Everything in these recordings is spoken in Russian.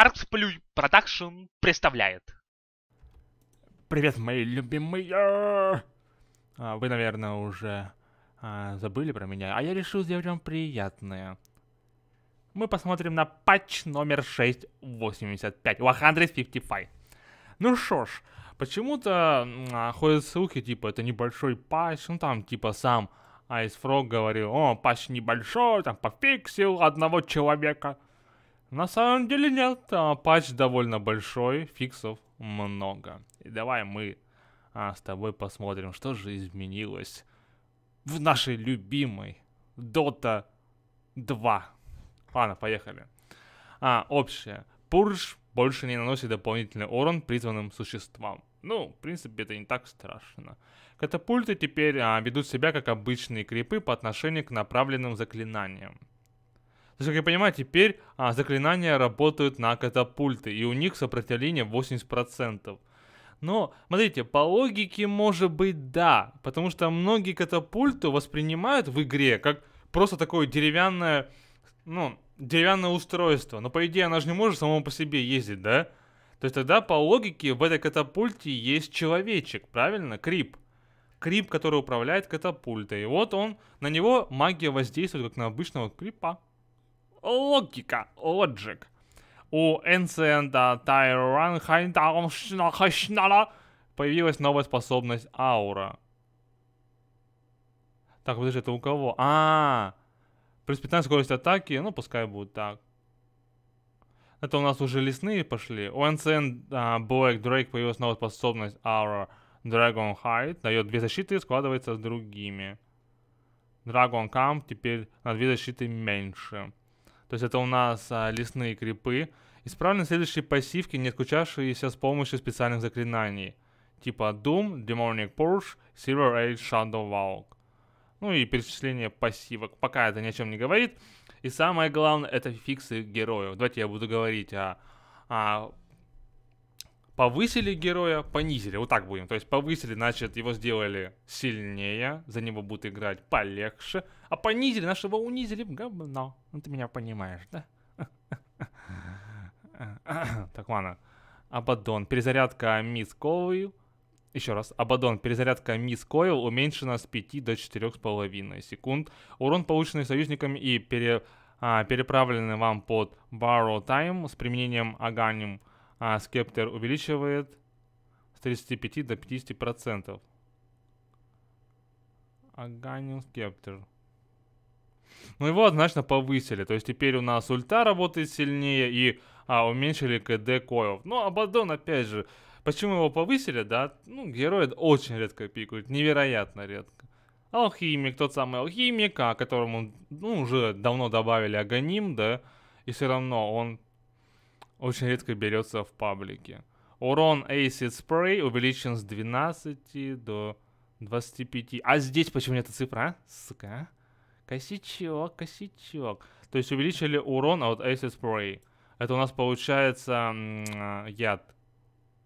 Artsplay Production представляет. Привет, мои любимые! А, вы, наверное, уже а, забыли про меня, а я решил сделать вам приятное. Мы посмотрим на патч номер 685, 155. Ну что ж, почему-то а, ходят слухи, типа, это небольшой патч, ну там, типа, сам Айсфрог говорил, о, патч небольшой, там, пофиксил одного человека. На самом деле нет, а патч довольно большой, фиксов много. И давай мы а, с тобой посмотрим, что же изменилось в нашей любимой Dota 2. Ладно, поехали. А, общее. Пурж больше не наносит дополнительный урон призванным существам. Ну, в принципе, это не так страшно. Катапульты теперь а, ведут себя как обычные крипы по отношению к направленным заклинаниям. Насколько я понимаю, теперь а, заклинания работают на катапульты, и у них сопротивление 80%. Но, смотрите, по логике может быть да, потому что многие катапульты воспринимают в игре как просто такое деревянное, ну, деревянное устройство. Но по идее она же не может само по себе ездить, да? То есть тогда по логике в этой катапульте есть человечек, правильно? Крип. Крип, который управляет катапультой. И вот он, на него магия воздействует, как на обычного крипа логика, logic. У Энсента Тайран Хайндаум Шнахашнала появилась новая способность аура. Так, подожди, это у кого? А, -а, -а. плюс 15 скорость атаки, ну пускай будет так. Это у нас уже лесные пошли. У NCN uh, Black Drake появилась новая способность Аура Dragon Hide. Дает две защиты и складывается с другими. Dragon Camp теперь на две защиты меньше. То есть это у нас а, лесные крипы. Исправлены следующие пассивки, не скучавшиеся с помощью специальных заклинаний. Типа Doom, Demonic Purge, Silver Age, Shadow Walk. Ну и перечисление пассивок. Пока это ни о чем не говорит. И самое главное, это фиксы героев. Давайте я буду говорить о, о повысили героя, понизили. Вот так будем. То есть повысили, значит, его сделали сильнее, за него будут играть полегче. А понизили, нашего унизили в говно. Ну ты меня понимаешь, да? Так, ладно. Абадон. Перезарядка мисс Койл. Еще раз. Абадон. Перезарядка мисс Койл уменьшена с 5 до 4,5 секунд. Урон, полученный союзниками и пере, а, переправленный вам под Borrow Time с применением Аганим а, Скептер увеличивает с 35 до 50%. Аганим Скептер. Но ну, его однозначно повысили. То есть теперь у нас ульта работает сильнее и а, уменьшили КД коев. Но Абадон, опять же, почему его повысили, да? Ну, герои очень редко пикают, невероятно редко. Алхимик, тот самый алхимик, а которому, ну, уже давно добавили агоним, да? И все равно он очень редко берется в паблике. Урон Acid Spray увеличен с 12 до 25. А здесь почему нет цифра, а? Сука, а? Косячок, косячок. То есть увеличили урон а от Acid Spray. Это у нас получается э, яд.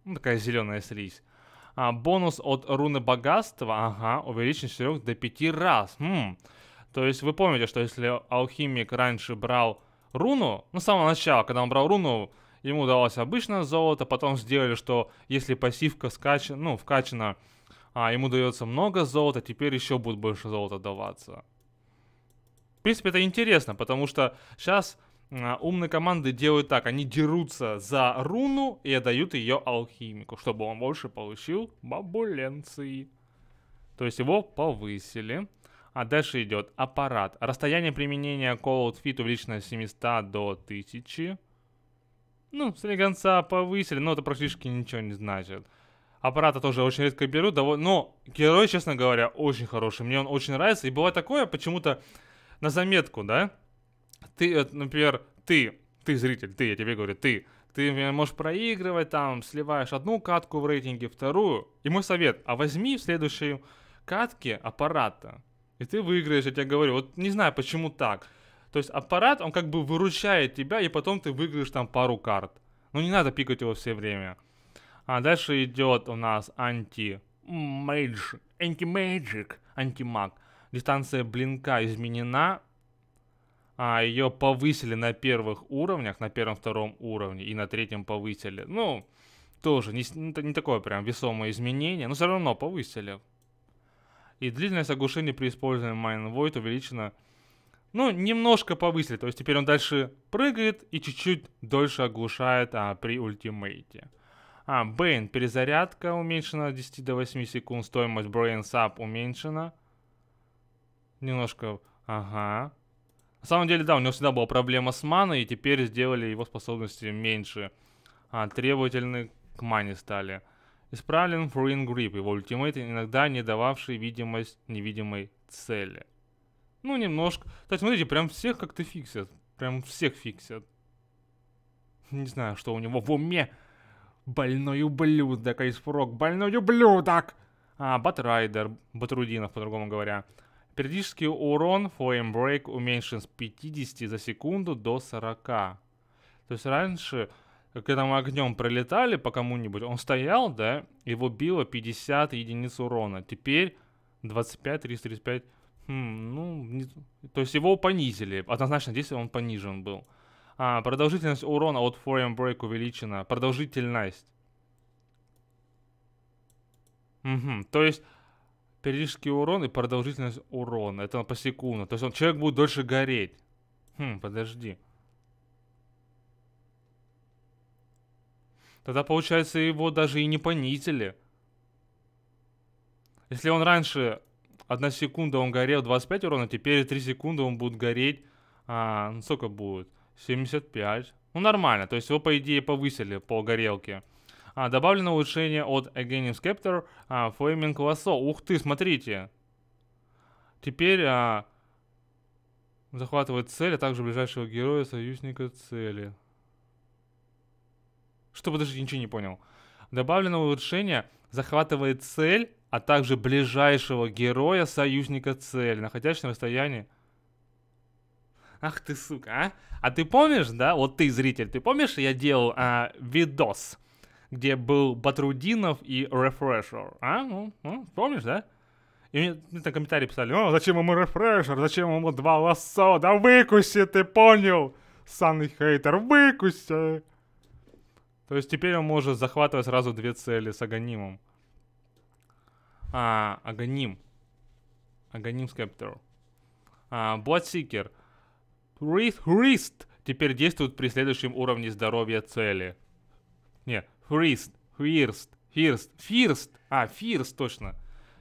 Ну, такая зеленая слизь. А, бонус от руны богатства, ага, увеличен с 4 до 5 раз. Хм. То есть вы помните, что если алхимик раньше брал руну, ну, с самого начала, когда он брал руну, ему давалось обычное золото, потом сделали, что если пассивка скачана, ну, вкачана, а, ему дается много золота, теперь еще будет больше золота даваться. В принципе, это интересно, потому что сейчас а, умные команды делают так, они дерутся за руну и отдают ее алхимику, чтобы он больше получил бабуленции. То есть его повысили. А дальше идет аппарат. Расстояние применения Cold Fit увеличено с 700 до 1000. Ну, с конца повысили, но это практически ничего не значит. Аппарата тоже очень редко беру, но герой, честно говоря, очень хороший. Мне он очень нравится. И бывает такое, почему-то на заметку, да? Ты, э, например, ты, ты зритель, ты, я тебе говорю, ты, ты э, можешь проигрывать, там, сливаешь одну катку в рейтинге, вторую. И мой совет, а возьми в следующей катке аппарата, и ты выиграешь, я тебе говорю. Вот не знаю, почему так. То есть аппарат, он как бы выручает тебя, и потом ты выиграешь там пару карт. Ну не надо пикать его все время. А дальше идет у нас анти-мейдж, анти-мейджик, анти-маг дистанция блинка изменена, а ее повысили на первых уровнях, на первом-втором уровне и на третьем повысили. Ну, тоже не, не такое прям весомое изменение, но все равно повысили. И длительность оглушения при использовании Mine Void увеличена, ну, немножко повысили. То есть теперь он дальше прыгает и чуть-чуть дольше оглушает а, при ультимейте. А, Бейн, перезарядка уменьшена с 10 до 8 секунд, стоимость Brains Up уменьшена немножко... Ага. На самом деле, да, у него всегда была проблема с маной, и теперь сделали его способности меньше. А, требовательны к мане стали. Исправлен Фурин Грип, его ультимейт, иногда не дававший видимость невидимой цели. Ну, немножко... Кстати, смотрите, прям всех как-то фиксят. Прям всех фиксят. Не знаю, что у него в уме. Больной ублюдок, Айспрок, больной ублюдок! А, Батрайдер, Батрудинов, по-другому говоря. Периодический урон Flame Break уменьшен с 50 за секунду до 40. То есть раньше, когда мы огнем пролетали по кому-нибудь, он стоял, да, его било 50 единиц урона. Теперь 25, 335, хм, ну, не... то есть его понизили. Однозначно здесь он понижен был. А, продолжительность урона от Flame Break увеличена. Продолжительность. Угу, то есть периодический урон и продолжительность урона. Это по секунду. То есть он, человек будет дольше гореть. Хм, подожди. Тогда, получается, его даже и не понизили. Если он раньше одна секунда он горел 25 урона, теперь 3 секунды он будет гореть... А, ну сколько будет? 75. Ну нормально, то есть его, по идее, повысили по горелке. А, добавлено улучшение от Againing Scepter а, Flaming Lasso. Ух ты, смотрите. Теперь а, захватывает цель, а также ближайшего героя, союзника цели. Что, подожди, ничего не понял. Добавлено улучшение захватывает цель, а также ближайшего героя, союзника цели находящегося на расстоянии Ах ты, сука, а? А ты помнишь, да? Вот ты, зритель, ты помнишь, я делал а, видос где был Батрудинов и Refresher. А, ну, ну помнишь, да? И мне, мне там комментарии писали, о, зачем ему Refresher, зачем ему два лосо, да выкуси, ты понял, санный хейтер, выкуси. То есть теперь он может захватывать сразу две цели с Агонимом. А, Агоним. Агоним Скептер. А, Бладсикер. Риф Рист теперь действует при следующем уровне здоровья цели. Не, Христ, Хвирст, Фирст, Фирст. А, Фирст, точно.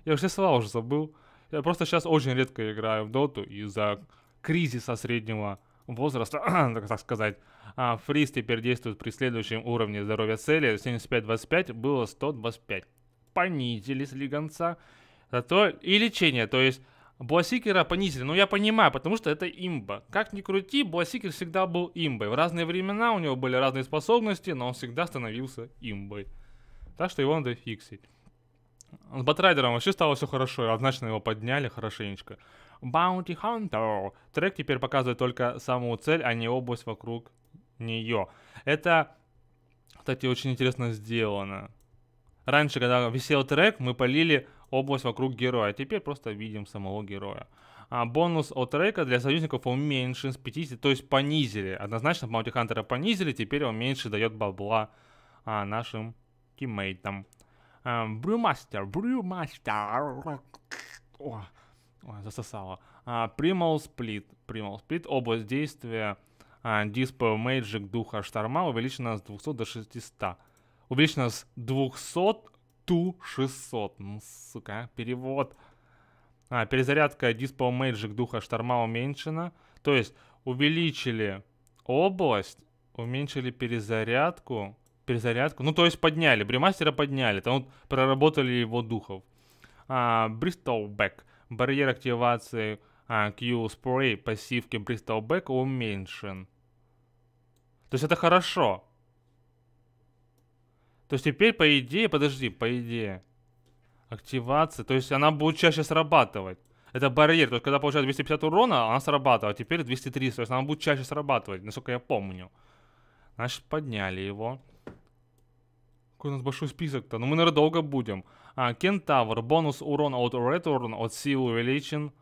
Я все слова уже забыл. Я просто сейчас очень редко играю в доту из-за кризиса среднего возраста, так сказать. А фриз теперь действует при следующем уровне здоровья цели. 75-25 было 125. Понизились лиганца. Зато и лечение, то есть Бласикера понизили, но ну, я понимаю, потому что это имба. Как ни крути, Бласикер всегда был имбой. В разные времена у него были разные способности, но он всегда становился имбой. Так что его надо фиксить. С Батрайдером вообще стало все хорошо, однозначно его подняли хорошенечко. Bounty Hunter. Трек теперь показывает только саму цель, а не область вокруг нее. Это, кстати, очень интересно сделано. Раньше, когда висел трек, мы полили область вокруг героя. А теперь просто видим самого героя. А бонус от рейка для союзников уменьшен с 50, то есть понизили. Однозначно Маунти Хантера понизили, теперь он меньше дает бабла а, нашим тиммейтам. А, брюмастер, брюмастер. засосало. Примал сплит, примал сплит, область действия а, Dispel Духа Шторма увеличена с 200 до 600. Увеличена с 200 ту 600. Ну, сука, а, перевод. А, перезарядка Dispel Magic Духа Шторма уменьшена. То есть увеличили область, уменьшили перезарядку. Перезарядку. Ну, то есть подняли. Бремастера подняли. Там вот проработали его духов. А, Бристолбэк. Барьер активации а, Q Spray пассивки Бристолбэк уменьшен. То есть это хорошо. То есть теперь, по идее, подожди, по идее, активация, то есть она будет чаще срабатывать. Это барьер, то есть когда получает 250 урона, она срабатывала, а теперь 230, то есть она будет чаще срабатывать, насколько я помню. Значит, подняли его. Какой у нас большой список-то, но ну, мы, наверное, долго будем. А, кентавр, бонус урона от Return, от силы увеличен.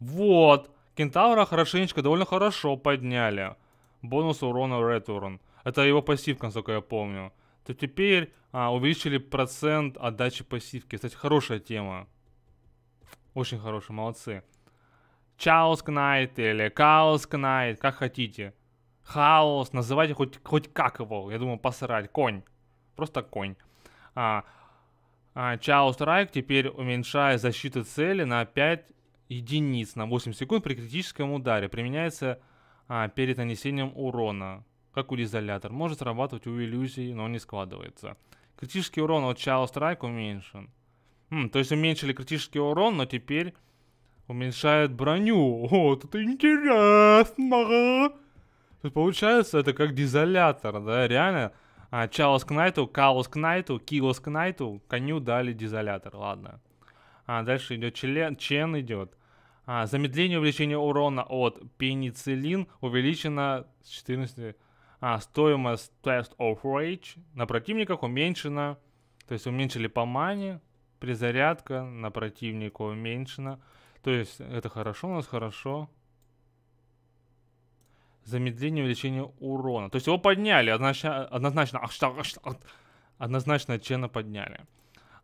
Вот, кентавра хорошенечко, довольно хорошо подняли. Бонус урона Return, Это его пассивка, насколько я помню то теперь а, увеличили процент отдачи пассивки. Кстати, хорошая тема. Очень хорошая, молодцы. Чаус Кнайт или Каус Кнайт, как хотите. Хаос, называйте хоть, хоть как его, я думаю, посрать. Конь, просто конь. А, а, Чаус Райк теперь уменьшает защиту цели на 5 единиц на 8 секунд при критическом ударе. Применяется а, перед нанесением урона как улизолятор. Может срабатывать у иллюзий, но не складывается. Критический урон от Child Strike уменьшен. Хм, то есть уменьшили критический урон, но теперь уменьшает броню. О, это интересно. То есть получается, это как дизолятор, да, реально. А, Чалос к Найту, Калос к Килос к коню дали дизолятор, ладно. А, дальше идет член, Чен идет. А, замедление увеличения урона от пенициллин увеличено с 14 а стоимость Test of Rage на противниках уменьшена, то есть уменьшили по мане, призарядка на противника уменьшена, то есть это хорошо у нас, хорошо. Замедление увеличения урона. То есть его подняли, однозначно, однозначно, однозначно Чена подняли.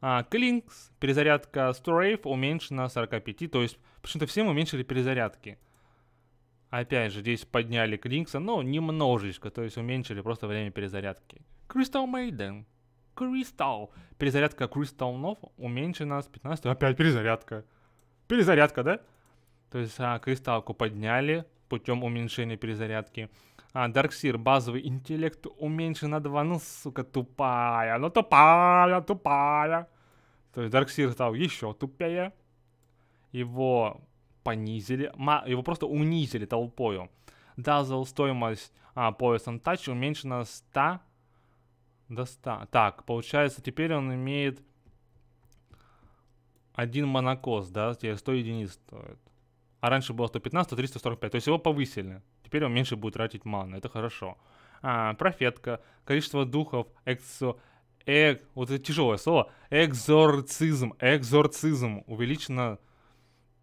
А, Клинкс, перезарядка Стрейф уменьшена 45, то есть почему-то всем уменьшили перезарядки. Опять же, здесь подняли Клинкса, но ну, немножечко, то есть уменьшили просто время перезарядки. Crystal Maiden. Crystal. Перезарядка Crystalнов уменьшена с 15. Опять перезарядка. Перезарядка, да? То есть а, кристалку подняли путем уменьшения перезарядки. А, Дарксир, базовый интеллект уменьшен на 2. Ну, сука, тупая. Ну, тупая, тупая. То есть Дарксир стал еще тупее. Его понизили, его просто унизили толпою. Dazzle стоимость а, пояса Touch уменьшена 100 до 100. Так, получается, теперь он имеет один монокос, да, теперь 100 единиц стоит. А раньше было 115, 345, то есть его повысили. Теперь он меньше будет тратить ману, это хорошо. А, профетка, количество духов, эксо... Эк, вот это тяжелое слово, экзорцизм, экзорцизм увеличено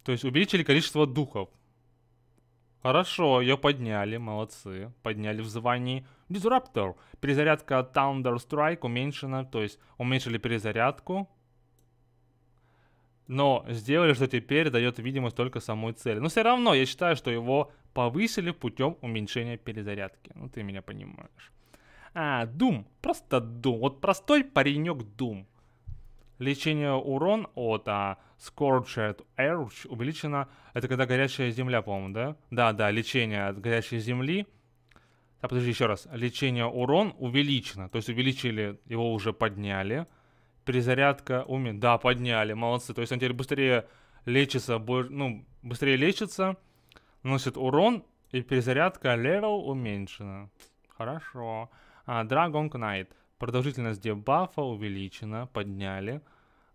то есть увеличили количество духов. Хорошо, ее подняли, молодцы. Подняли в звании Disruptor. Перезарядка Thunder Strike уменьшена, то есть уменьшили перезарядку. Но сделали, что теперь дает видимость только самой цели. Но все равно я считаю, что его повысили путем уменьшения перезарядки. Ну ты меня понимаешь. А, Дум. Просто Дум. Вот простой паренек Дум. Лечение урон от а, Scorched Earth увеличено. Это когда горячая земля, по-моему, да? Да, да, лечение от горячей земли. Так, подожди, еще раз. Лечение урон увеличено. То есть увеличили, его уже подняли. Перезарядка уме... Да, подняли, молодцы. То есть он теперь быстрее лечится, бо... ну, быстрее лечится, наносит урон, и перезарядка левел уменьшена. Хорошо. А, Dragon Knight. Продолжительность дебафа увеличена, подняли.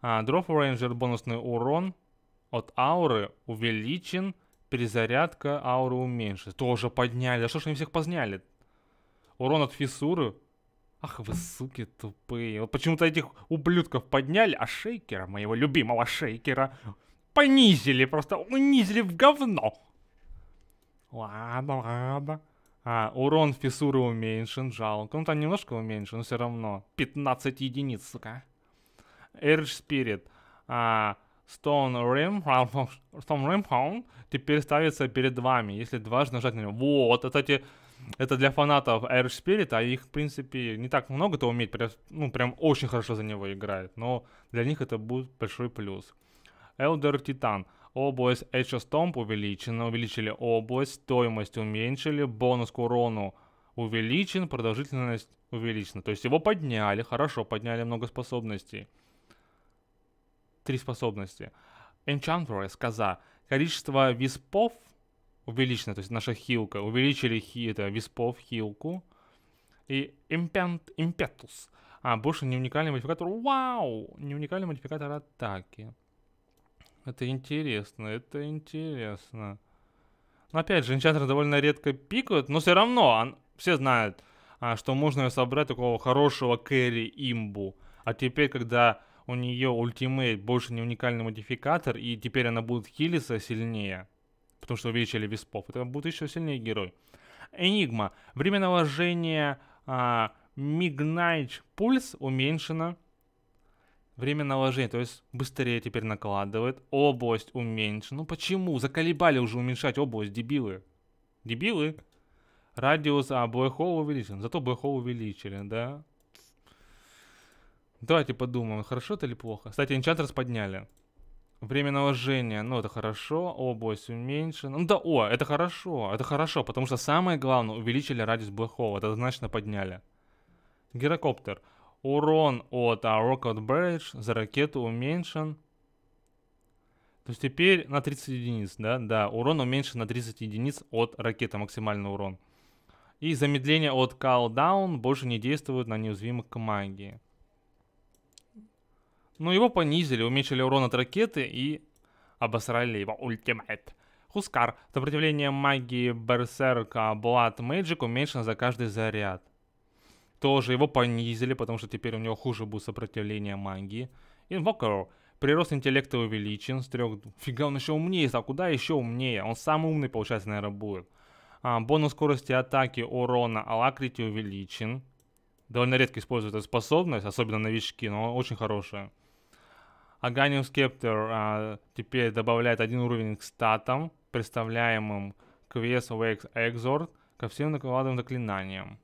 А, Drop Ranger бонусный урон от ауры увеличен. Перезарядка ауры уменьшена. Тоже подняли. а что ж они всех подняли? Урон от фиссуры. Ах вы, суки, тупые. Вот почему-то этих ублюдков подняли, а шейкера, моего любимого шейкера, понизили, просто унизили в говно. Ладно, ладно. А, урон фиссуры уменьшен, жалко. Ну, там немножко уменьшен, но все равно. 15 единиц, сука. Эрдж Спирит. А, Stone Rim, а, Stone Rim Hound а, теперь ставится перед вами, если дважды нажать на него. Вот, кстати, это для фанатов Air Spirit, а их, в принципе, не так много то уметь, прям, ну, прям очень хорошо за него играет, но для них это будет большой плюс. Elder Titan область Edge Stomp увеличена, увеличили область, стоимость уменьшили, бонус к урону увеличен, продолжительность увеличена. То есть его подняли, хорошо, подняли много способностей. Три способности. Enchantress, коза. Количество виспов увеличено, то есть наша хилка. Увеличили хи, это, виспов, хилку. И импент, импетус. А, больше не уникальный модификатор. Вау! Не уникальный модификатор атаки. Это интересно, это интересно. Но опять же, инчантеры довольно редко пикают, но все равно он, все знают, а, что можно собрать такого хорошего Кэри имбу. А теперь, когда у нее ультимейт больше не уникальный модификатор, и теперь она будет хилиться сильнее, потому что увеличили виспов, это будет еще сильнее герой. Энигма. Время наложения а, Мигнайч Пульс уменьшено Время наложения, то есть быстрее теперь накладывает. Область уменьшена. Ну почему? Заколебали уже уменьшать область, дебилы. Дебилы? Радиус, а, блэхол увеличен. Зато блэхол увеличили, да? Давайте подумаем, хорошо это или плохо. Кстати, энчантерс подняли. Время наложения, ну это хорошо. Область уменьшена. Ну да, о, это хорошо, это хорошо, потому что самое главное, увеличили радиус блэхола, это однозначно подняли. Гирокоптер. Урон от а, Rocket Barrage за ракету уменьшен. То есть теперь на 30 единиц, да? Да, урон уменьшен на 30 единиц от ракеты, максимальный урон. И замедление от Calldown больше не действует на неуязвимых к магии. Но его понизили, уменьшили урон от ракеты и обосрали его ультимейт. Хускар. Сопротивление магии Берсерка Blood Magic уменьшено за каждый заряд тоже его понизили, потому что теперь у него хуже будет сопротивление магии. Инвокер. Прирост интеллекта увеличен с трех... Фига, он еще умнее, а куда еще умнее? Он самый умный, получается, наверное, будет. А, бонус скорости атаки, урона, алакрити увеличен. Довольно редко используют эту способность, особенно новички, но очень хорошая. Аганиум Скептер а, теперь добавляет один уровень к статам, представляемым к весу Экзорд, ко всем накладным заклинаниям.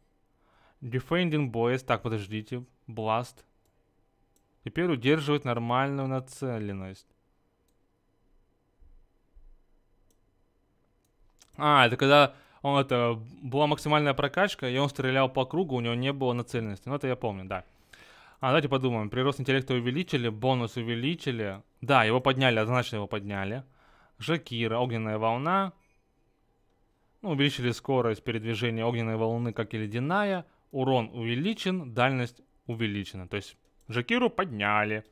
Defending boys. Так, подождите. Blast. Теперь удерживает нормальную нацеленность. А, это когда он, это, была максимальная прокачка, и он стрелял по кругу, у него не было нацеленности. Ну, это я помню, да. А, давайте подумаем. Прирост интеллекта увеличили, бонус увеличили. Да, его подняли, однозначно его подняли. Жакира, огненная волна. Ну, увеличили скорость передвижения огненной волны, как и ледяная урон увеличен, дальность увеличена. То есть Жакиру подняли.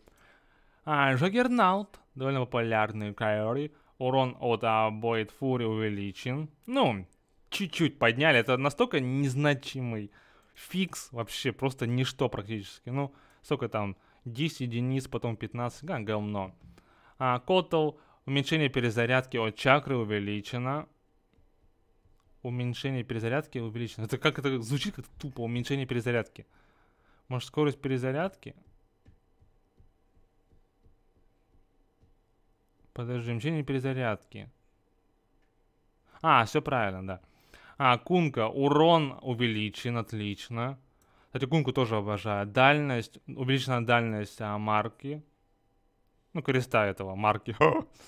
А, Жагерналт, довольно популярный Кайори. Урон от Абоид Фури увеличен. Ну, чуть-чуть подняли. Это настолько незначимый фикс вообще, просто ничто практически. Ну, сколько там, 10 единиц, потом 15, га говно. А, Котл, уменьшение перезарядки от чакры увеличено уменьшение перезарядки увеличено. Это как это звучит как тупо, уменьшение перезарядки. Может, скорость перезарядки? Подожди, уменьшение перезарядки. А, все правильно, да. А, кунка, урон увеличен, отлично. Кстати, кунку тоже обожаю. Дальность, увеличена дальность а, марки. Ну, креста этого, марки.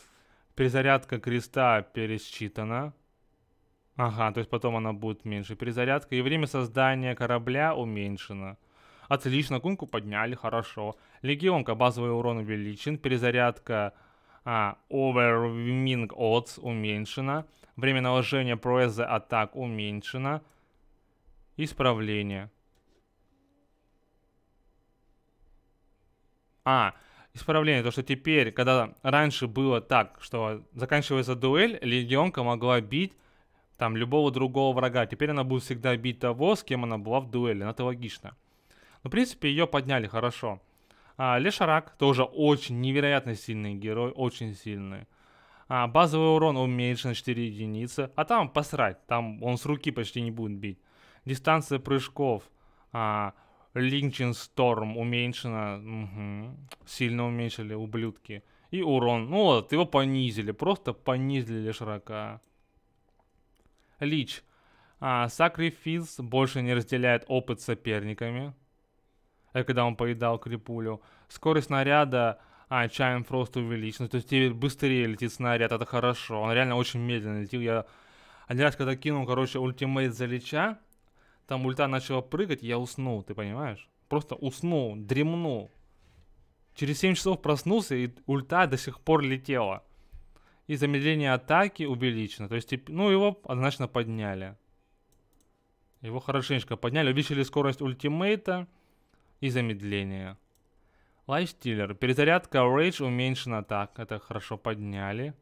Перезарядка креста пересчитана. Ага, то есть потом она будет меньше. Перезарядка и время создания корабля уменьшено. Отлично, кунку подняли, хорошо. Легионка, базовый урон увеличен. Перезарядка а, Overwing Odds уменьшена. Время наложения проезда атак уменьшено. Исправление. А, исправление, то что теперь, когда раньше было так, что заканчивается дуэль, легионка могла бить там любого другого врага. Теперь она будет всегда бить того, с кем она была в дуэли. Ну, это логично. Но, ну, в принципе, ее подняли хорошо. А, Лешарак тоже очень невероятно сильный герой, очень сильный. А, базовый урон уменьшен на 4 единицы, а там посрать, там он с руки почти не будет бить. Дистанция прыжков, а, Линчин Сторм уменьшена, угу. сильно уменьшили, ублюдки. И урон, ну вот, его понизили, просто понизили Лешарака. Лич. А, Сакрифис больше не разделяет опыт с соперниками. Это когда он поедал Крипулю. Скорость снаряда а, Чайм Фрост увеличена. То есть теперь быстрее летит снаряд, это хорошо. Он реально очень медленно летел. Я один раз, когда кинул, короче, ультимейт за Лича, там ульта начала прыгать, я уснул, ты понимаешь? Просто уснул, дремнул. Через 7 часов проснулся, и ульта до сих пор летела и замедление атаки увеличено. То есть, ну, его однозначно подняли. Его хорошенечко подняли. Увеличили скорость ультимейта и замедление. Лайфстиллер. Перезарядка Rage уменьшена так. Это хорошо подняли.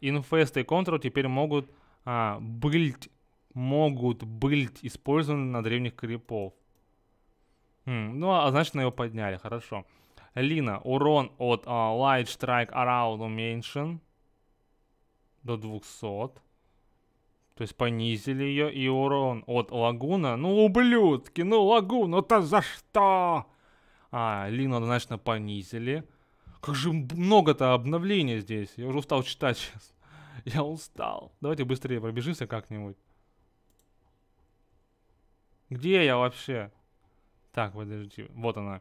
Инфест и Контрол теперь могут а, быльть, могут быльть использованы на древних крипов. Хм, ну, однозначно его подняли, хорошо. Хорошо. Лина, урон от uh, Light Strike Around уменьшен до 200. То есть понизили ее и урон от Лагуна. Ну, ублюдки, ну Лагуну-то за что? А, Лину однозначно понизили. Как же много-то обновлений здесь. Я уже устал читать сейчас. Я устал. Давайте быстрее пробежимся как-нибудь. Где я вообще? Так, подожди. Вот она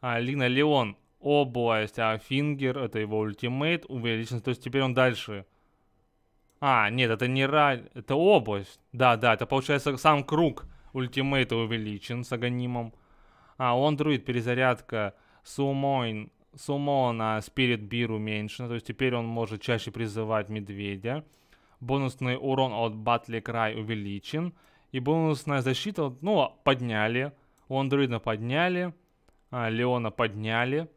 а, Лина Леон область, а Фингер, это его ультимейт увеличен, то есть теперь он дальше. А, нет, это не рай, это область. Да, да, это получается сам круг ультимейта увеличен с агонимом. А, он друид, перезарядка, сумоин, сумона, спирит бир уменьшена, то есть теперь он может чаще призывать медведя. Бонусный урон от батли край увеличен. И бонусная защита, ну, подняли. У андроида подняли. А, Леона подняли.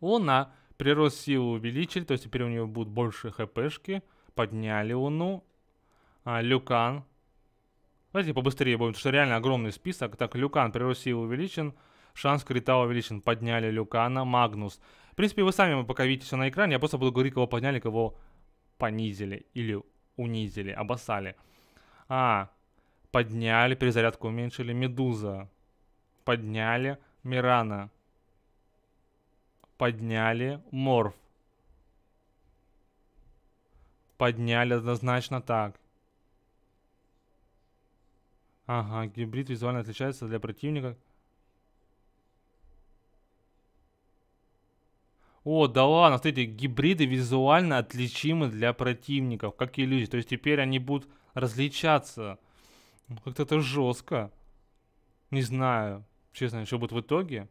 Луна. Прирост силы увеличили, то есть теперь у него будет больше хпшки. Подняли Луну. А, Люкан. Давайте побыстрее будем, потому что реально огромный список. Так, Люкан, прирост силы увеличен. Шанс крита увеличен. Подняли Люкана. Магнус. В принципе, вы сами пока видите все на экране. Я просто буду говорить, кого подняли, кого понизили. Или унизили, обоссали. А, подняли, перезарядку уменьшили. Медуза. Подняли. Мирана. Подняли Морф. Подняли однозначно так. Ага, гибрид визуально отличается для противника. О, да ладно, смотрите, гибриды визуально отличимы для противников, как и люди. То есть теперь они будут различаться. Ну, как-то это жестко. Не знаю. Честно, что будет в итоге?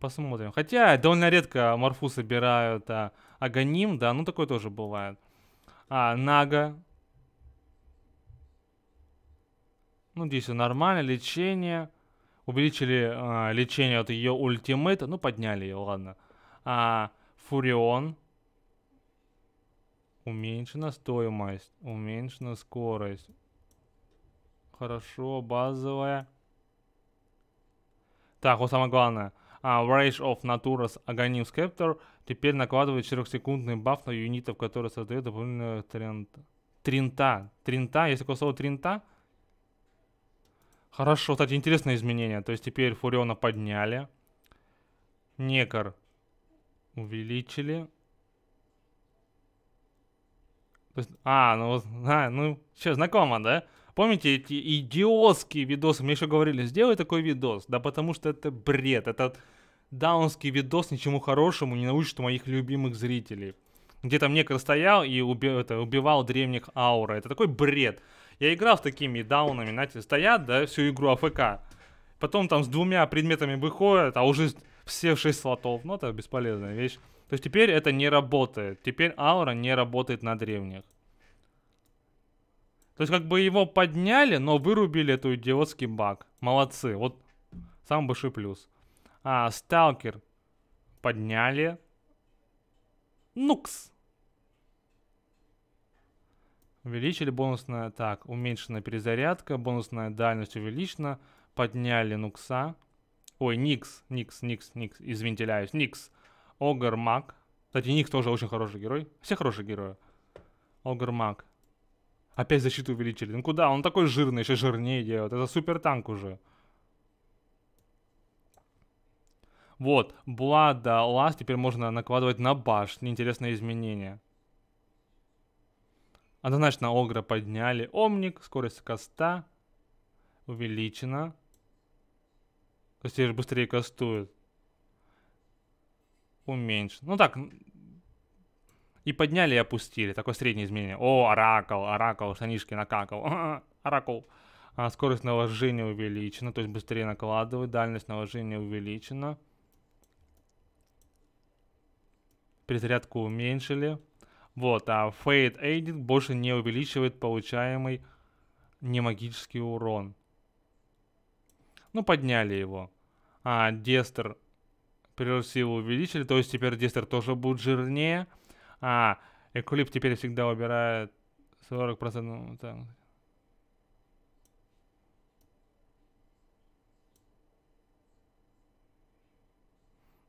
Посмотрим. Хотя довольно редко морфу собирают а, агоним, да, ну такое тоже бывает. А, нага. Ну, здесь все нормально, лечение. Увеличили а, лечение от ее ультимейта. Ну, подняли ее, ладно. А, фурион. Уменьшена стоимость. Уменьшена скорость. Хорошо, базовая. Так, вот самое главное. А, Rage of Naturas Aghanim Scepter теперь накладывает 4-секундный баф на юнитов, которые создают дополнительные трента. Тринта. Тринта? Есть такое слово тринта? Хорошо, кстати, интересное изменение. То есть теперь Фуриона подняли. Некор увеличили. То есть, а, ну вот, а, ну, что, знакомо, да? Помните эти идиотские видосы? Мне еще говорили, сделай такой видос. Да потому что это бред. Этот даунский видос ничему хорошему не научит моих любимых зрителей. Где там некто стоял и уби это, убивал древних аура. Это такой бред. Я играл с такими даунами, знаете, стоят, да, всю игру АФК. Потом там с двумя предметами выходят, а уже все шесть слотов. Ну, это бесполезная вещь. То есть теперь это не работает. Теперь аура не работает на древних. То есть как бы его подняли, но вырубили эту идиотский баг. Молодцы, вот самый большой плюс. А, сталкер подняли. Нукс. Увеличили бонусная, так, уменьшенная перезарядка, бонусная дальность увеличена, подняли Нукса. Ой, Никс, Никс, Никс, Никс, извините, ляюсь, Никс. Огр Мак. Кстати, Никс тоже очень хороший герой. Все хорошие герои. Огр Мак. Опять защиту увеличили. Ну куда? Он такой жирный, еще жирнее делает. Это супер танк уже. Вот, Блада Лас теперь можно накладывать на башню. Интересное изменение. Однозначно Огра подняли. Омник, скорость коста увеличена. То есть быстрее кастует. Уменьшен. Ну так, и подняли и опустили. Такое среднее изменение. О, оракул, оракул, штанишки накакал. Оракул. А, скорость наложения увеличена, то есть быстрее накладывают. Дальность наложения увеличена. Перезарядку уменьшили. Вот, а Fade Aiding больше не увеличивает получаемый немагический урон. Ну, подняли его. А, Дестер прирост силы увеличили, то есть теперь Дестер тоже будет жирнее. А, Эклип теперь всегда убирает 40%. Ну, так.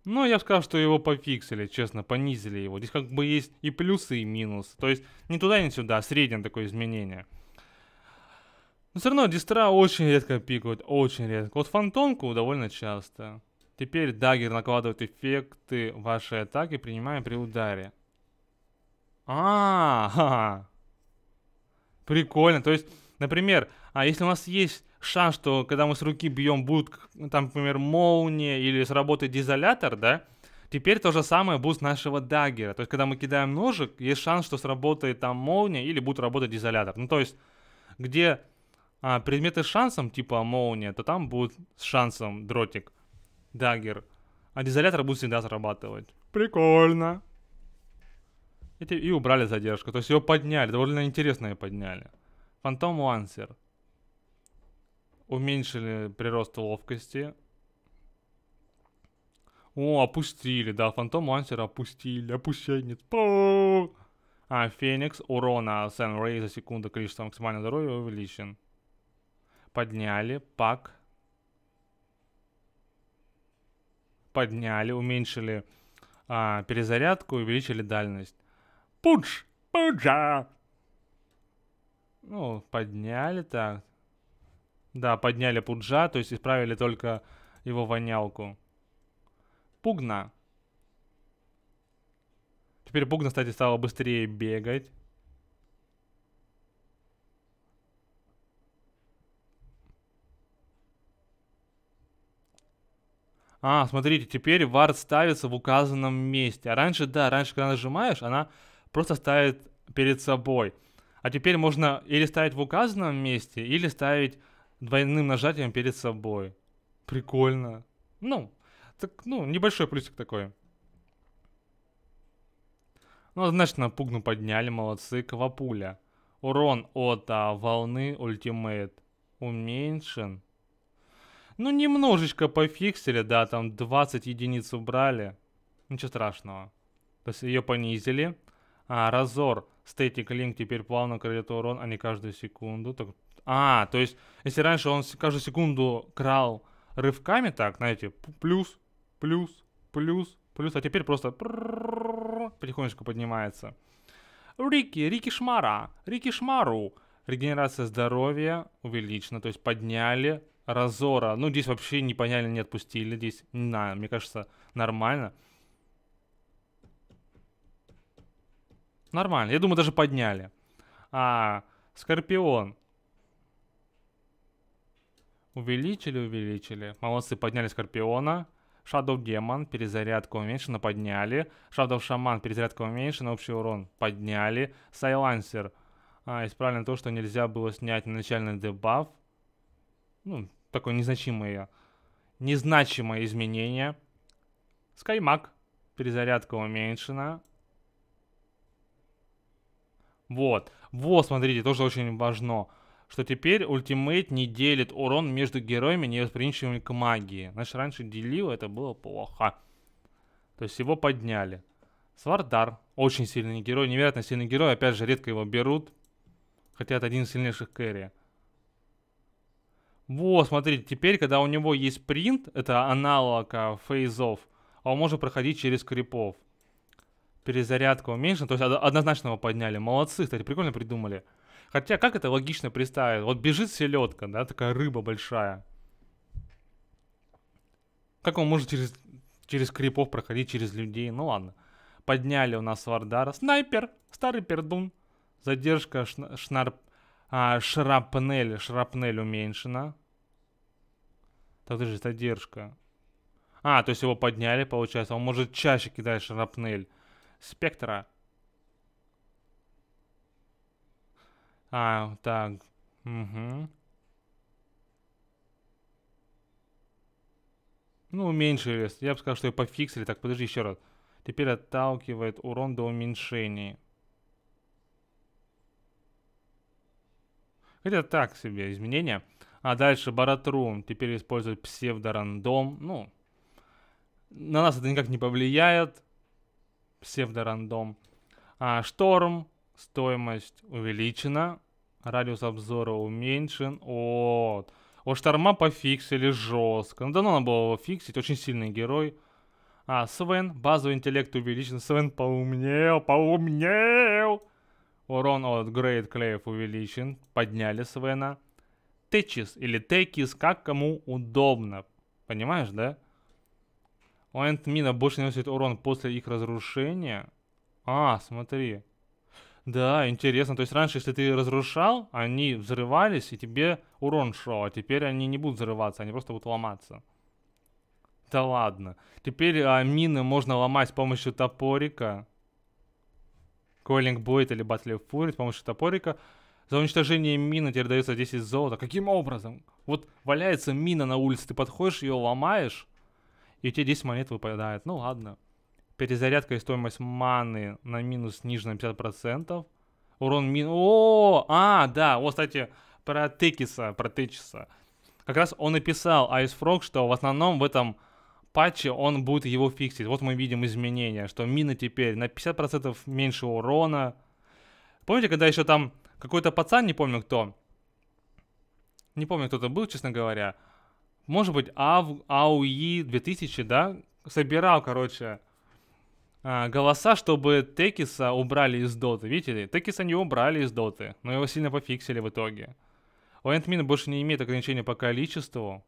Ну, я сказал, что его пофиксили, честно, понизили его. Здесь как бы есть и плюсы, и минусы. То есть не туда, не сюда, а среднее такое изменение. Но все равно дистра очень редко пикают, очень редко. Вот фантонку довольно часто. Теперь дагер накладывает эффекты вашей атаки, принимая при ударе. А, -а, -а. прикольно. То есть, например, а если у нас есть шанс, что когда мы с руки бьем, будут там, например, молния или сработает дизолятор, да? Теперь то же самое будет с нашего даггера. То есть, когда мы кидаем ножик, есть шанс, что сработает там молния или будет работать дизолятор. Ну, то есть, где а, предметы с шансом, типа молния, то там будет с шансом дротик, даггер. А дизолятор будет всегда зарабатывать. Прикольно. И, и убрали задержку. То есть его подняли, довольно интересно ее подняли. Фантом Лансер. Уменьшили прирост ловкости. О, опустили, да, Фантом Лансер опустили, опущение. А, Феникс, урона Сэн Рей за секунду, количество максимального здоровья увеличен. Подняли, пак. Подняли, уменьшили а, перезарядку, увеличили дальность. Пудж! Пуджа! Ну, подняли так. Да, подняли Пуджа, то есть исправили только его вонялку. Пугна. Теперь Пугна, кстати, стала быстрее бегать. А, смотрите, теперь вард ставится в указанном месте. А раньше, да, раньше, когда нажимаешь, она просто ставит перед собой. А теперь можно или ставить в указанном месте, или ставить двойным нажатием перед собой. Прикольно. Ну, так, ну, небольшой плюсик такой. Ну, однозначно, пугну подняли, молодцы, Квапуля. Урон от а, волны ультимейт уменьшен. Ну, немножечко пофиксили, да, там 20 единиц убрали. Ничего страшного. То есть ее понизили. А, разор. Статик линк теперь плавно крадет урон, а не каждую секунду. Так... А, то есть, если раньше он каждую секунду крал рывками, так, знаете, плюс, плюс, плюс, плюс, а теперь просто потихонечку поднимается. Рики, Рики Шмара, Рики Шмару. Регенерация здоровья увеличена, то есть подняли разора. Ну, здесь вообще не поняли, не отпустили. Здесь, не знаю, мне кажется, нормально. Нормально. Я думаю, даже подняли. А, Скорпион. Увеличили, увеличили. Молодцы, подняли Скорпиона. Shadow Демон перезарядка уменьшена, подняли. Shadow Шаман перезарядка уменьшена, общий урон подняли. Сайлансер А, исправлено то, что нельзя было снять начальный дебаф. Ну, такое незначимое, незначимое изменение. Скаймаг, перезарядка уменьшена. Вот. Вот, смотрите, тоже очень важно, что теперь ультимейт не делит урон между героями, не невосприимчивыми к магии. Значит, раньше делил, это было плохо. То есть его подняли. Свардар. Очень сильный герой, невероятно сильный герой. Опять же, редко его берут. Хотя это один из сильнейших кэрри. Вот, смотрите, теперь, когда у него есть принт, это аналог фейзов, а, а он может проходить через крипов перезарядка уменьшена, то есть однозначно его подняли. Молодцы, кстати, прикольно придумали. Хотя, как это логично представить? Вот бежит селедка, да, такая рыба большая. Как он может через, через крипов проходить, через людей? Ну ладно. Подняли у нас Вардара. Снайпер! Старый пердун. Задержка шна- шнарп... А, шрапнель. Шрапнель уменьшена. Так, же задержка. А, то есть его подняли, получается. Он может чаще кидать шрапнель спектра. А, так. Угу. Ну, уменьшили. Я бы сказал, что ее пофиксили. Так, подожди еще раз. Теперь отталкивает урон до уменьшения. Хотя так себе изменения. А дальше Баратрум. Теперь использует псевдорандом. Ну, на нас это никак не повлияет псевдорандом. А шторм, стоимость увеличена, радиус обзора уменьшен. О, о шторма пофиксили жестко. Ну, давно надо было его фиксить, очень сильный герой. А, Свен, базовый интеллект увеличен. Свен поумнел, поумнел. Урон от Great Клеев увеличен. Подняли Свена. Течис или Текис, как кому удобно. Понимаешь, да? Момент мина больше не носит урон после их разрушения. А, смотри. Да, интересно. То есть раньше, если ты разрушал, они взрывались, и тебе урон шел. А теперь они не будут взрываться, они просто будут ломаться. Да ладно. Теперь а, мины можно ломать с помощью топорика. Коллинг Бойт или Батлев Фури с помощью топорика. За уничтожение мины тебе дается 10 золота. Каким образом? Вот валяется мина на улице, ты подходишь, ее ломаешь, и у тебя 10 монет выпадает. Ну ладно. Перезарядка и стоимость маны на минус ниже на 50%. Урон мин... О, а, да, вот, кстати, про Текиса, про Текиса. Как раз он написал Ice Frog, что в основном в этом патче он будет его фиксить. Вот мы видим изменения, что мина теперь на 50% меньше урона. Помните, когда еще там какой-то пацан, не помню кто, не помню, кто это был, честно говоря, может быть, АВ, АУИ 2000, да, собирал, короче, а, голоса, чтобы Текиса убрали из доты. Видите Текиса не убрали из доты, но его сильно пофиксили в итоге. У Эндмина больше не имеет ограничения по количеству.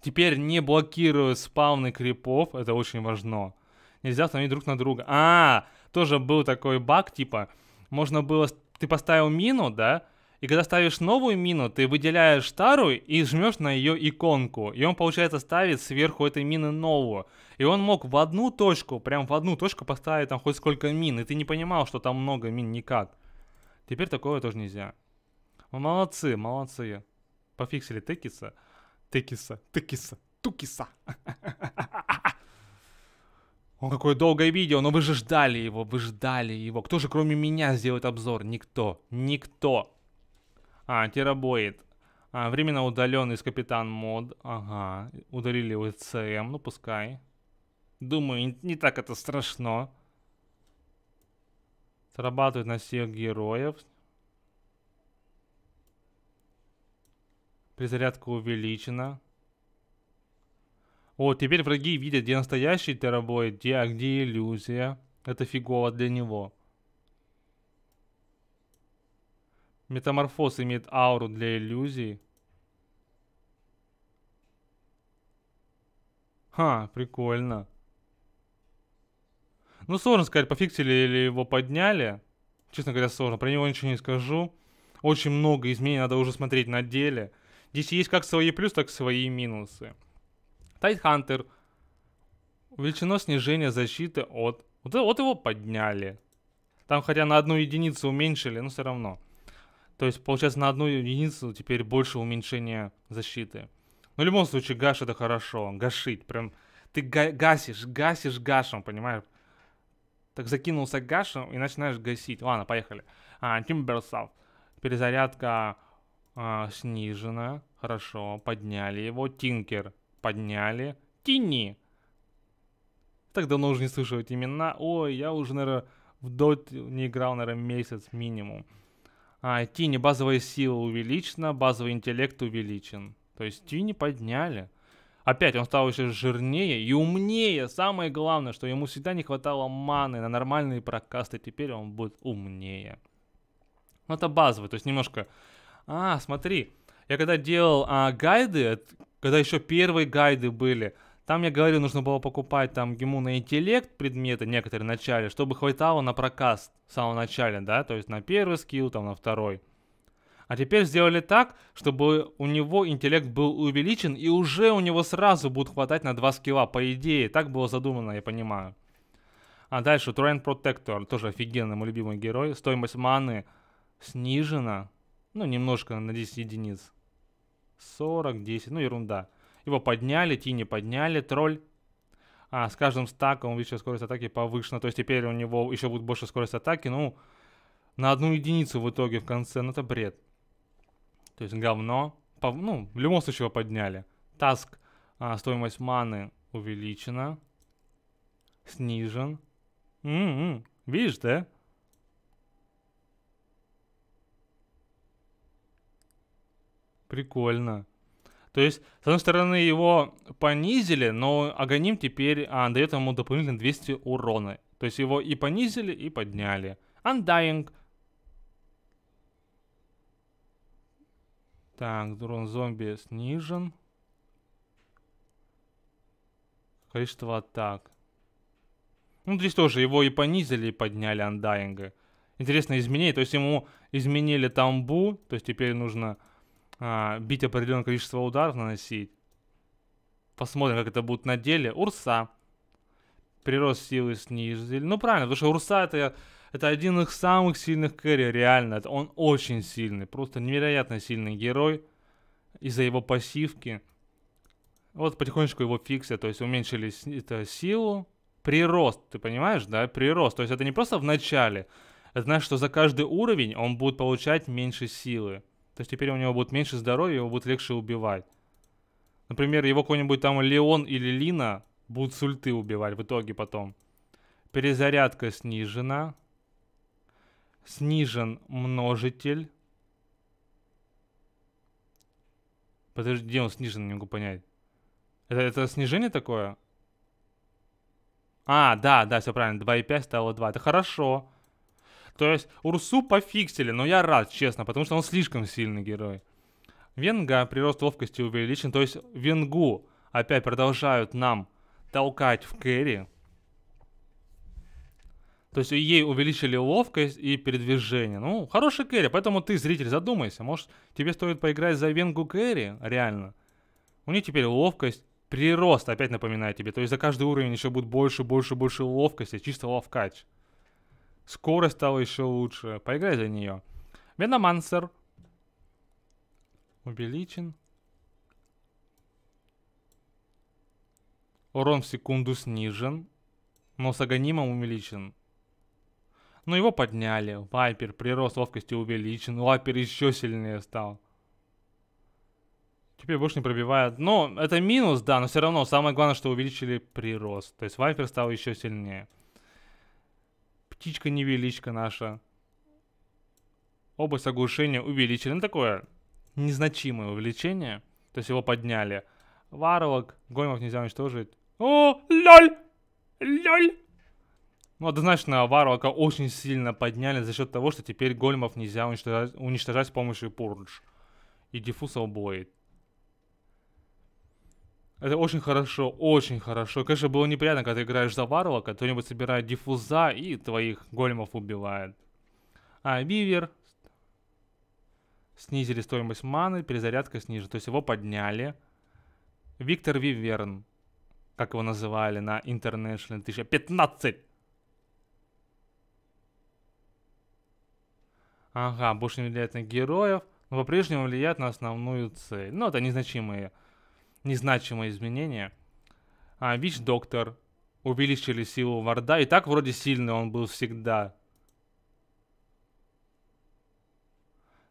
Теперь не блокируют спавны крипов, это очень важно. Нельзя установить друг на друга. А, тоже был такой баг, типа, можно было, ты поставил мину, да, и когда ставишь новую мину, ты выделяешь старую и жмешь на ее иконку. И он, получается, ставит сверху этой мины новую. И он мог в одну точку, прям в одну точку поставить там хоть сколько мин. И ты не понимал, что там много мин никак. Теперь такого тоже нельзя. Ну, молодцы, молодцы. Пофиксили тыкиса. Тыкиса, тыкиса, тукиса. Он какое долгое видео, но вы же ждали его, вы ждали его. Кто же кроме меня сделает обзор? Никто, никто. А, терабоид. А, временно удален из Капитан Мод. Ага, удалили его ЦМ, ну пускай. Думаю, не, не так это страшно. Срабатывает на всех героев. Перезарядка увеличена. О, теперь враги видят, где настоящий терабоид, где, а где иллюзия. Это фигово для него. Метаморфоз имеет ауру для иллюзий. Ха, прикольно. Ну, сложно сказать, пофиксили или его подняли. Честно говоря, сложно. Про него ничего не скажу. Очень много изменений, надо уже смотреть на деле. Здесь есть как свои плюсы, так и свои минусы. Тайтхантер. Увеличено снижение защиты от... Вот, вот его подняли. Там хотя на одну единицу уменьшили, но все равно. То есть, получается, на одну единицу теперь больше уменьшения защиты. Но ну, в любом случае, гаш это хорошо. Гашить. Прям ты га- гасишь, гасишь гашем, понимаешь? Так закинулся гашем и начинаешь гасить. Ладно, поехали. А, Перезарядка а, снижена. Хорошо. Подняли его. Тинкер. Подняли. Тинни. Так давно уже не слышу эти имена. Ой, я уже, наверное, в Дот не играл, наверное, месяц минимум. А, Тини базовая сила увеличена, базовый интеллект увеличен. То есть Тини подняли. Опять он стал еще жирнее и умнее. Самое главное, что ему всегда не хватало маны на нормальные прокасты. Теперь он будет умнее. Ну, это базовый, то есть немножко... А, смотри, я когда делал а, гайды, когда еще первые гайды были, там, я говорил, нужно было покупать там ему на интеллект предметы некоторые в начале, чтобы хватало на прокаст в самом начале, да, то есть на первый скилл, там на второй. А теперь сделали так, чтобы у него интеллект был увеличен, и уже у него сразу будет хватать на два скилла, по идее. Так было задумано, я понимаю. А дальше Тройн Протектор, тоже офигенный мой любимый герой. Стоимость маны снижена, ну, немножко на 10 единиц. 40, 10, ну, ерунда. Его подняли, Тини подняли, тролль. А, с каждым стаком увеличивает скорость атаки повышена. То есть теперь у него еще будет больше скорость атаки. Ну, на одну единицу в итоге в конце. Ну, это бред. То есть говно. По, ну, в любом случае его подняли. Таск. А, стоимость маны увеличена. Снижен. М-м-м. Видишь, да? Прикольно. То есть, с одной стороны, его понизили, но Аганим теперь а, дает ему дополнительно 200 урона. То есть, его и понизили, и подняли. Undying. Так, дрон зомби снижен. Количество атак. Ну, здесь тоже его и понизили, и подняли андайинга. Интересно изменение. То есть ему изменили тамбу. То есть теперь нужно а, бить определенное количество ударов наносить. Посмотрим, как это будет на деле. Урса. Прирост силы снизили. Ну, правильно, потому что Урса это, это один из самых сильных кэрри, реально. Это, он очень сильный, просто невероятно сильный герой. Из-за его пассивки. Вот потихонечку его фиксят, то есть уменьшили это, силу. Прирост, ты понимаешь, да? Прирост. То есть это не просто в начале. Это значит, что за каждый уровень он будет получать меньше силы. То есть теперь у него будет меньше здоровья, его будет легче убивать. Например, его какой-нибудь там Леон или Лина будут с ульты убивать в итоге потом. Перезарядка снижена. Снижен множитель. Подожди, где он снижен, не могу понять. Это, это снижение такое? А, да, да, все правильно. 2,5 стало 2. Это хорошо. То есть Урсу пофиксили, но я рад, честно, потому что он слишком сильный герой. Венга, прирост ловкости увеличен, то есть Венгу опять продолжают нам толкать в кэри. То есть ей увеличили ловкость и передвижение. Ну, хороший кэри, поэтому ты, зритель, задумайся. Может, тебе стоит поиграть за Венгу кэри? Реально. У нее теперь ловкость, прирост, опять напоминаю тебе. То есть за каждый уровень еще будет больше, больше, больше ловкости, чисто ловкач. Скорость стала еще лучше. Поиграй за нее. Веномансер. Увеличен. Урон в секунду снижен. Но с агонимом увеличен. Но его подняли. Вайпер, прирост ловкости увеличен. Вайпер еще сильнее стал. Теперь больше не пробивает. Но это минус, да, но все равно. Самое главное, что увеличили прирост. То есть вайпер стал еще сильнее птичка-невеличка наша. Область оглушения увеличена Ну, такое незначимое увеличение. То есть его подняли. Варлок. Големов нельзя уничтожить. О, лёль лёль Ну, однозначно, Варлока очень сильно подняли за счет того, что теперь гольмов нельзя уничтожать, уничтожать с помощью пурдж. И диффуза убоит. Это очень хорошо, очень хорошо. Конечно, было неприятно, когда ты играешь за варлока, кто-нибудь собирает диффуза и твоих големов убивает. А, Вивер. Снизили стоимость маны, перезарядка снижена. То есть его подняли. Виктор Виверн. Как его называли на International 2015. Ага, больше не влияет на героев, но по-прежнему влияет на основную цель. Но ну, это незначимые незначимые изменения. А, ВИЧ-доктор. Увеличили силу варда. И так вроде сильный он был всегда.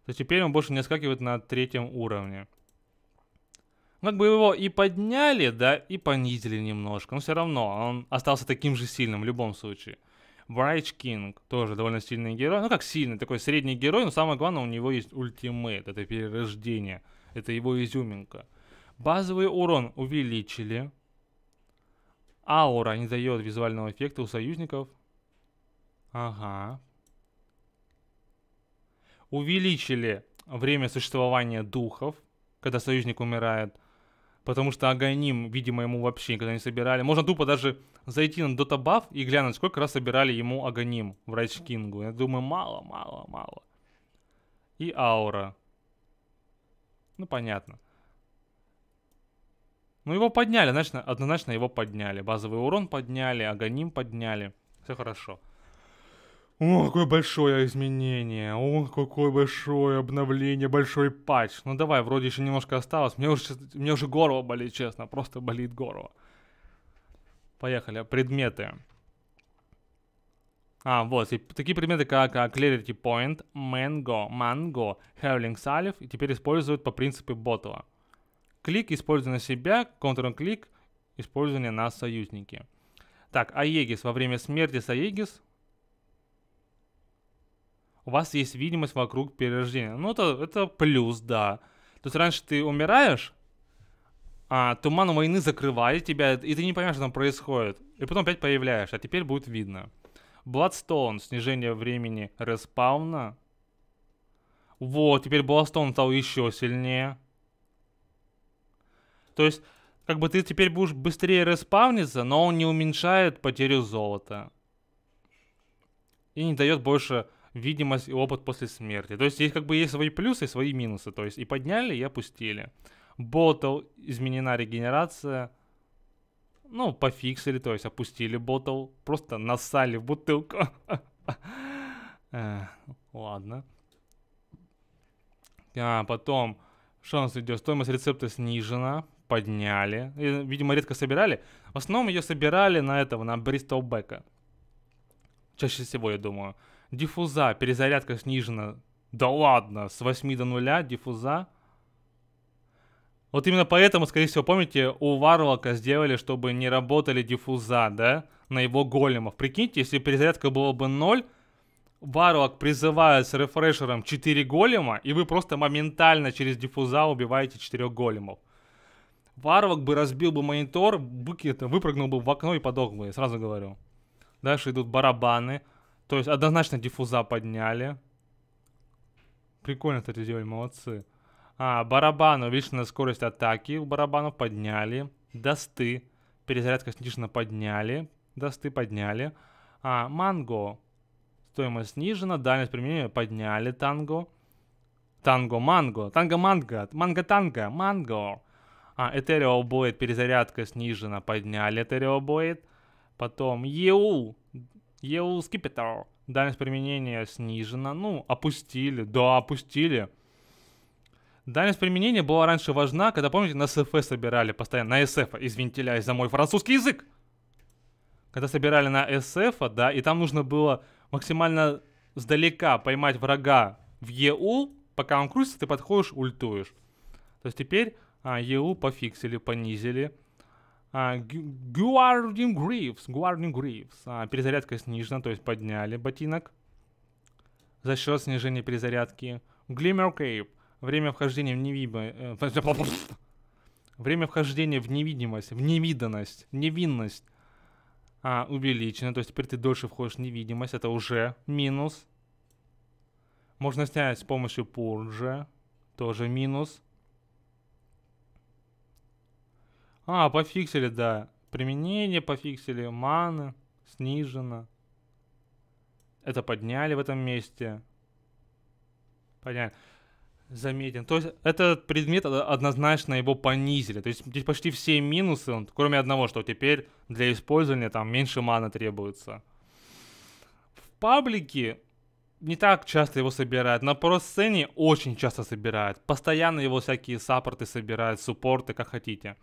То теперь он больше не скакивает на третьем уровне. Ну, как бы его и подняли, да, и понизили немножко. Но все равно он остался таким же сильным в любом случае. Брайч Кинг тоже довольно сильный герой. Ну как сильный, такой средний герой, но самое главное, у него есть ультимейт. Это перерождение. Это его изюминка. Базовый урон увеличили. Аура не дает визуального эффекта у союзников. Ага. Увеличили время существования духов, когда союзник умирает. Потому что агоним, видимо, ему вообще никогда не собирали. Можно тупо даже зайти на дотабаф и глянуть, сколько раз собирали ему агоним в Райчкингу. Я думаю, мало, мало, мало. И аура. Ну, понятно. Ну, его подняли, значит, однозначно его подняли. Базовый урон подняли, агоним подняли. Все хорошо. О, какое большое изменение. О, какое большое обновление, большой патч. Ну давай, вроде еще немножко осталось. Мне уже, мне уже горло болит, честно. Просто болит горло. Поехали. Предметы. А, вот. И такие предметы, как а, Clarity Point, Mango, Mango, Howling Salif, и теперь используют по принципу Ботова. Клик, используя на себя, контр-клик, использование на союзники. Так, Аегис. Во время смерти с Аегис у вас есть видимость вокруг перерождения. Ну, это, это плюс, да. То есть раньше ты умираешь, а туман войны закрывает тебя, и ты не понимаешь, что там происходит. И потом опять появляешься, а теперь будет видно. Бладстоун снижение времени респауна. Вот, теперь Bloodstone стал еще сильнее. То есть, как бы ты теперь будешь быстрее респавниться, но он не уменьшает потерю золота. И не дает больше видимость и опыт после смерти. То есть, есть как бы есть свои плюсы и свои минусы. То есть, и подняли, и опустили. Ботл, изменена регенерация. Ну, пофиксили, то есть опустили ботл. Просто насали в бутылку. Ладно. А, потом, что у нас идет? Стоимость рецепта снижена подняли. И, видимо, редко собирали. В основном ее собирали на этого, на Бристолбека. Чаще всего, я думаю. Диффуза, перезарядка снижена. Да ладно, с 8 до 0 диффуза. Вот именно поэтому, скорее всего, помните, у Варлока сделали, чтобы не работали диффуза, да? На его големов. Прикиньте, если перезарядка была бы 0, Варлок призывает с рефрешером 4 голема, и вы просто моментально через диффуза убиваете 4 големов. Варвак бы разбил бы монитор, это выпрыгнул бы в окно и подох бы, я сразу говорю. Дальше идут барабаны. То есть однозначно диффуза подняли. Прикольно, кстати, сделали, молодцы. А, барабаны, увеличенная скорость атаки у барабанов подняли. Досты перезарядка снижена, подняли. Досты подняли. А, манго, стоимость снижена, дальность применения подняли танго. Танго-манго, танго-манго, манго-танго, манго. -манго. А, Ethereal Blade, перезарядка снижена, подняли Ethereal Blade. Потом EU, EU Skipper, дальность применения снижена. Ну, опустили, да, опустили. Дальность применения была раньше важна, когда, помните, на СФ собирали постоянно, на СФ, извините, лясь за мой французский язык. Когда собирали на СФ, да, и там нужно было максимально сдалека поймать врага в ЕУ, e пока он крутится, ты подходишь, ультуешь. То есть теперь а, ЕУ пофиксили, понизили. А, Guardian Greaves, Guardian Greaves. А, перезарядка снижена, то есть подняли ботинок. За счет снижения перезарядки. Glimmer Cave. Время вхождения в невидимость. Э, Время вхождения в невидимость, в невиданность, в невинность а, увеличено. То есть теперь ты дольше входишь в невидимость. Это уже минус. Можно снять с помощью пурджа. Тоже минус. А, пофиксили, да. Применение пофиксили, маны снижено. Это подняли в этом месте. Понятно. Заметен. То есть этот предмет э, однозначно его понизили. То есть здесь почти все минусы, кроме одного, что теперь для использования там меньше мана требуется. В паблике не так часто его собирают. На про очень часто собирают. Постоянно его всякие саппорты собирают, суппорты, как хотите.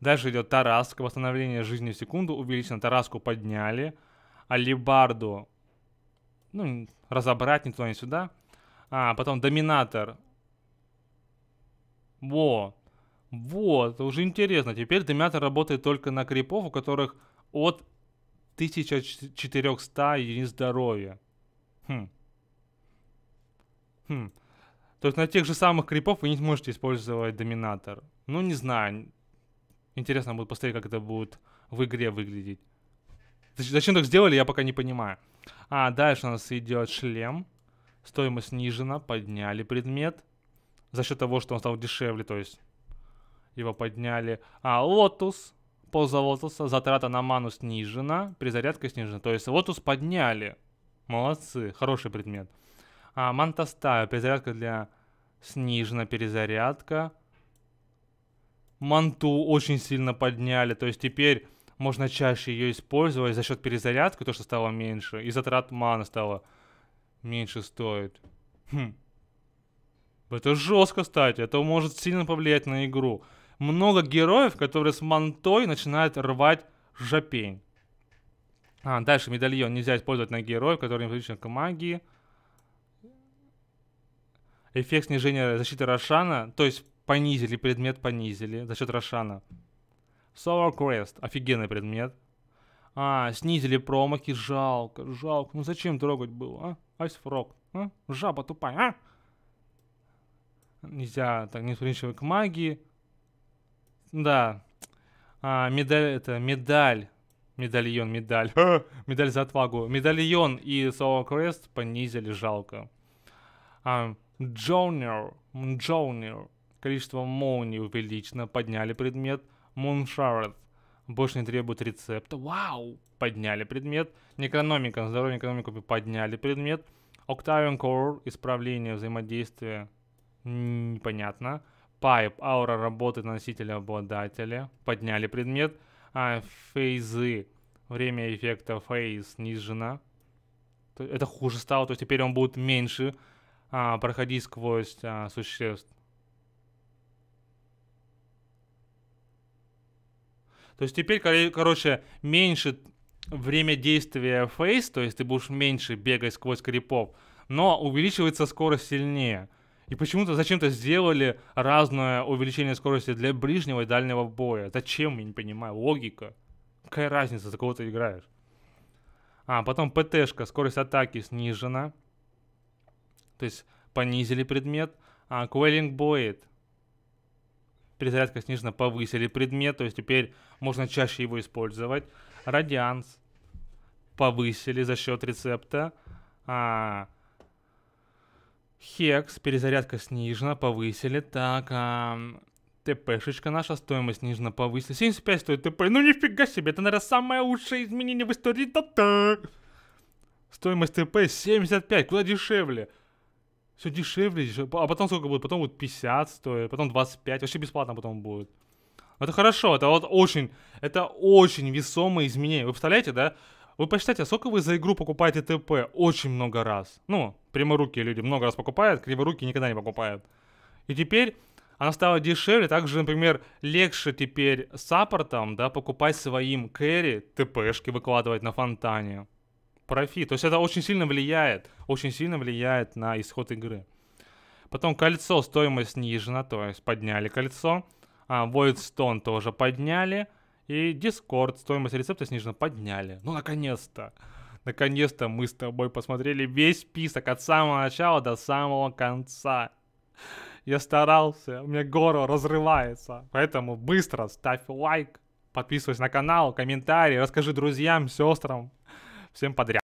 Дальше идет Тараска, восстановление жизни в секунду, увеличено. Тараску подняли. Алибарду, ну, разобрать ни туда, ни сюда. А, потом Доминатор. Во, вот, уже интересно. Теперь Доминатор работает только на крипов, у которых от 1400 единиц здоровья. Хм. Хм. То есть на тех же самых крипов вы не сможете использовать Доминатор. Ну, не знаю. Интересно будет посмотреть, как это будет в игре выглядеть. Зачем так сделали, я пока не понимаю. А, дальше у нас идет шлем. Стоимость снижена, подняли предмет. За счет того, что он стал дешевле, то есть его подняли. А, лотус. Поза лотуса. Затрата на ману снижена, перезарядка снижена. То есть лотус подняли. Молодцы, хороший предмет. А, мантастая. Перезарядка для... Снижена перезарядка манту очень сильно подняли, то есть теперь можно чаще ее использовать за счет перезарядки, то, что стало меньше, и затрат мана стало меньше стоит. Хм. Это жестко, кстати, это может сильно повлиять на игру. Много героев, которые с мантой начинают рвать жопень. А, дальше медальон нельзя использовать на героев, которые не привычны к магии. Эффект снижения защиты Рошана. То есть понизили, предмет понизили за счет Рошана. Solar Crest, офигенный предмет. А, снизили промахи, жалко, жалко. Ну зачем трогать было, а? Ice Frog, а? Жаба тупая, а? Нельзя так не к магии. Да. А, медаль, это медаль. Медальон, медаль. медаль за отвагу. Медальон и Solar Crest понизили, жалко. А, Джонер, Джонер количество молний увеличено, подняли предмет. Moon Больше не требует рецепта. Вау! Подняли предмет. Некрономика. Здоровье экономику подняли предмет. Octavian Core. Исправление взаимодействия. Непонятно. Pipe. Аура работы носителя обладателя. Подняли предмет. А, фейзы. Время эффекта фейз снижено. Это хуже стало, то есть теперь он будет меньше а, проходить сквозь а, существ. То есть теперь, короче, меньше время действия фейс, то есть ты будешь меньше бегать сквозь крипов, но увеличивается скорость сильнее. И почему-то зачем-то сделали разное увеличение скорости для ближнего и дальнего боя. Зачем, я не понимаю, логика. Какая разница, за кого ты играешь? А, потом ПТ-шка, скорость атаки снижена. То есть понизили предмет. А, Quelling Boyd, перезарядка снижена, повысили предмет, то есть теперь можно чаще его использовать. Радианс повысили за счет рецепта. А, хекс, перезарядка снижена, повысили. Так, а, ТПшечка наша, стоимость снижена, повысили. 75 стоит ТП. Ну нифига себе, это, наверное, самое лучшее изменение в истории. Да -да. Стоимость ТП 75, куда дешевле все дешевле, дешевле. А потом сколько будет? Потом будет 50 стоит, потом 25, вообще бесплатно потом будет. Это хорошо, это вот очень, это очень весомое изменение. Вы представляете, да? Вы посчитайте, сколько вы за игру покупаете ТП? Очень много раз. Ну, пряморукие люди много раз покупают, криворукие никогда не покупают. И теперь она стала дешевле, также, например, легче теперь саппортом, да, покупать своим кэри ТПшки, выкладывать на фонтане профи, То есть это очень сильно влияет, очень сильно влияет на исход игры. Потом кольцо, стоимость снижена, то есть подняли кольцо. А, Voidstone тоже подняли. И Discord, стоимость рецепта снижена, подняли. Ну, наконец-то. Наконец-то мы с тобой посмотрели весь список от самого начала до самого конца. Я старался, у меня горло разрывается. Поэтому быстро ставь лайк, подписывайся на канал, комментарий, расскажи друзьям, сестрам всем подряд.